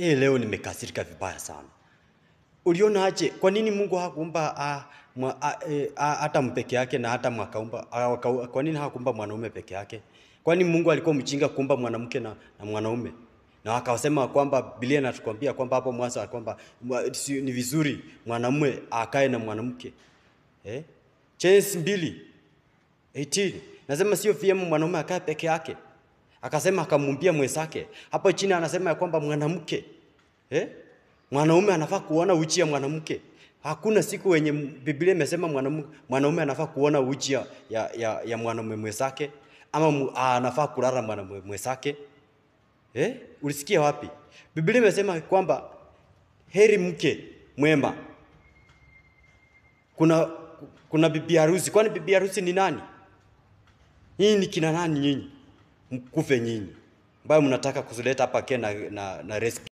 Hii leo nimekasirika vibaya sana. Uliona aje? Kwa nini Mungu hakuumba ah, ah, eh, ah, hata mpeke yake na hata mwakaumba? Kwa nini hakuumba mwanaume peke yake? Kwani Mungu alikuwa mchinga kumba mwanamke na, na mwanaume? Na akasema kwamba Biblia inatukwambia kwamba hapo mwanzo kwamba ni vizuri mwanamume akae na mwanamke. Eh? mbili. 2:18 nasema sio vyema mwanaume akae peke yake. Akasema akamwambia mwenzake hapo chini, anasema ya kwamba mwanamke eh? mwanaume anafaa kuona uchi ya mwanamke. Hakuna siku wenye Biblia imesema mwanaume anafaa kuona uchi ya, ya, ya, ya mwanaume mwenzake ama anafaa kulala mwanaume mwenzake eh? Ulisikia wapi? Biblia imesema kwamba heri mke mwema. Kuna, kuna bibi harusi. Kwani bibi harusi ni nani? hii ni kina nani nyinyi? mkufe nyinyi, ambayo mnataka kuzileta hapa Kenya na, na, na